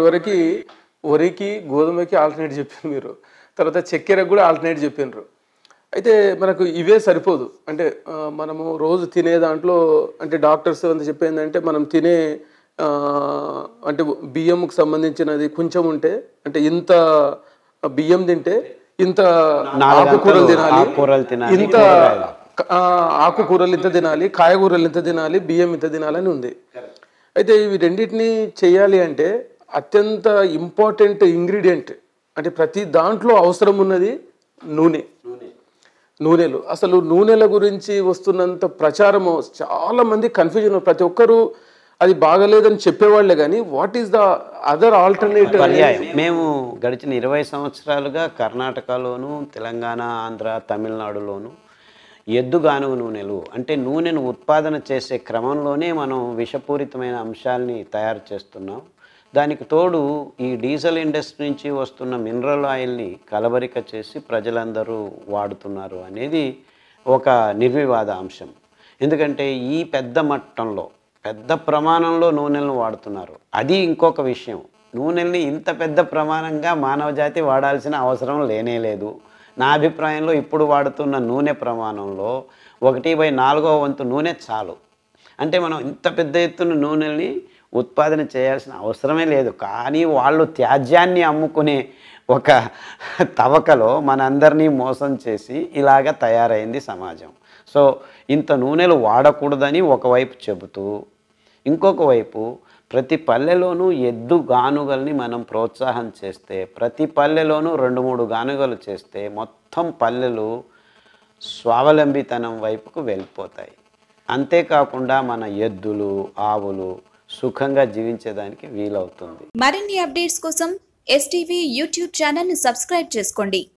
ఇప్పటివరకు వరికి గోధుమకి ఆల్టర్నేట్ చెప్పారు మీరు తర్వాత చక్కెరకు కూడా ఆల్టర్నేట్ చెప్పినారు అయితే మనకు ఇవే సరిపోదు అంటే మనము రోజు తినే దాంట్లో అంటే డాక్టర్స్ అంత చెప్పేందంటే మనం తినే అంటే బియ్యంకు సంబంధించినది కొంచెం ఉంటే అంటే ఇంత బియ్యం తింటే ఇంత ఆకుకూరలు తినాలి ఇంత ఆకుకూరలు ఇంత తినాలి కాయగూరలు ఇంత తినాలి బియ్యం ఇంత తినాలని ఉంది అయితే ఇవి రెండింటిని చేయాలి అంటే అత్యంత ఇంపార్టెంట్ ఇంగ్రీడియంట్ అంటే ప్రతి దాంట్లో అవసరం ఉన్నది నూనె నూనెలు అసలు నూనెల గురించి వస్తున్నంత ప్రచారము చాలామంది కన్ఫ్యూజన్ ప్రతి ఒక్కరూ అది బాగలేదని చెప్పేవాళ్లే కానీ what is the other alternative మేము గడిచిన ఇరవై సంవత్సరాలుగా కర్ణాటకలోను తెలంగాణ ఆంధ్ర తమిళనాడులోను ఎద్దుగాను నూనెలు అంటే నూనెను ఉత్పాదన చేసే క్రమంలోనే మనం విషపూరితమైన అంశాలని తయారు చేస్తున్నాం దానికి తోడు ఈ డీజిల్ ఇండస్ట్రీ నుంచి వస్తున్న మినరల్ ఆయిల్ని కలబరిక చేసి ప్రజలందరూ వాడుతున్నారు అనేది ఒక నిర్వివాద అంశం ఎందుకంటే ఈ పెద్ద మట్టంలో పెద్ద ప్రమాణంలో నూనెలను వాడుతున్నారు అది ఇంకొక విషయం నూనెల్ని ఇంత పెద్ద ప్రమాణంగా మానవజాతి వాడాల్సిన అవసరం లేనే లేదు నా అభిప్రాయంలో ఇప్పుడు వాడుతున్న నూనె ప్రమాణంలో ఒకటి బై నాలుగో వంతు నూనె చాలు అంటే మనం ఇంత పెద్ద ఎత్తున నూనెల్ని ఉత్పాదన చేయాల్సిన అవసరమే లేదు కానీ వాళ్ళు త్యాజ్యాన్ని అమ్ముకునే ఒక తవకలో మనందరినీ మోసం చేసి ఇలాగ తయారైంది సమాజం సో ఇంత నూనెలు వాడకూడదని ఒకవైపు చెబుతూ ఇంకొక వైపు ప్రతి పల్లెలోనూ ఎద్దు గానుగల్ని మనం ప్రోత్సాహం చేస్తే ప్రతి పల్లెలోనూ రెండు మూడు గానుగలు చేస్తే మొత్తం పల్లెలు స్వావలంబితనం వైపుకు వెళ్ళిపోతాయి అంతేకాకుండా మన ఎద్దులు ఆవులు సుఖంగా జీవించేదానికి వీలవుతుంది మరిన్ని అప్డేట్స్ కోసం ఎస్టీవీ యూట్యూబ్ ఛానల్ని సబ్స్క్రైబ్ చేసుకోండి